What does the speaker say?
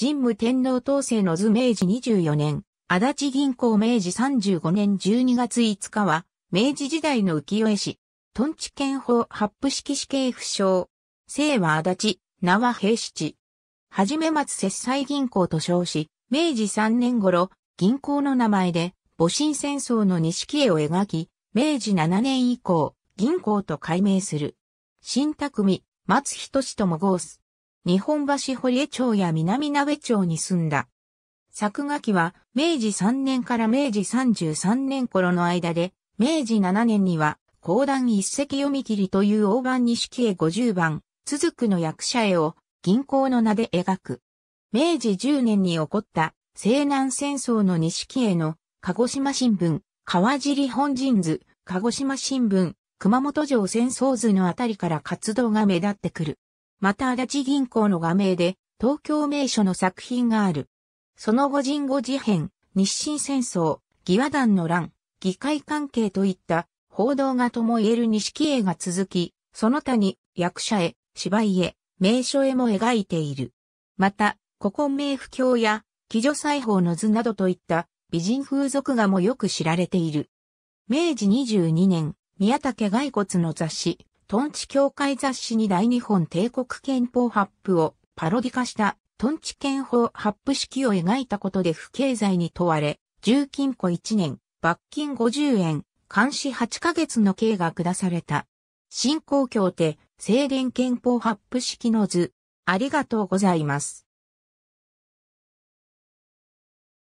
神武天皇統制の図明治24年、足立銀行明治35年12月5日は、明治時代の浮世絵師、トンチ県法発布式死刑不詳、姓は足立、名は平七。はじめ松節災銀行と称し、明治3年頃、銀行の名前で、戊辰戦争の錦絵を描き、明治7年以降、銀行と改名する。新匠、松仁ともゴ日本橋堀江町や南鍋町に住んだ。作画期は明治3年から明治33年頃の間で、明治7年には、講談一石読み切りという大判錦絵50番、続くの役者絵を銀行の名で描く。明治10年に起こった西南戦争の錦絵の鹿児島新聞、川尻本陣図、鹿児島新聞、熊本城戦争図のあたりから活動が目立ってくる。また足立銀行の画名で東京名所の作品がある。その後人後事変、日清戦争、義和団の乱、議会関係といった報道がとも言える錦絵が続き、その他に役者へ、芝居へ、名所へも描いている。また、古今名不況や、貴女裁縫の図などといった美人風俗画もよく知られている。明治22年、宮武骸骨の雑誌、トンチ協会雑誌に大日本帝国憲法発布をパロディ化したトンチ憲法発布式を描いたことで不経済に問われ、重金庫1年、罰金50円、監視8ヶ月の刑が下された。新公協定、正殿憲法発布式の図。ありがとうございます。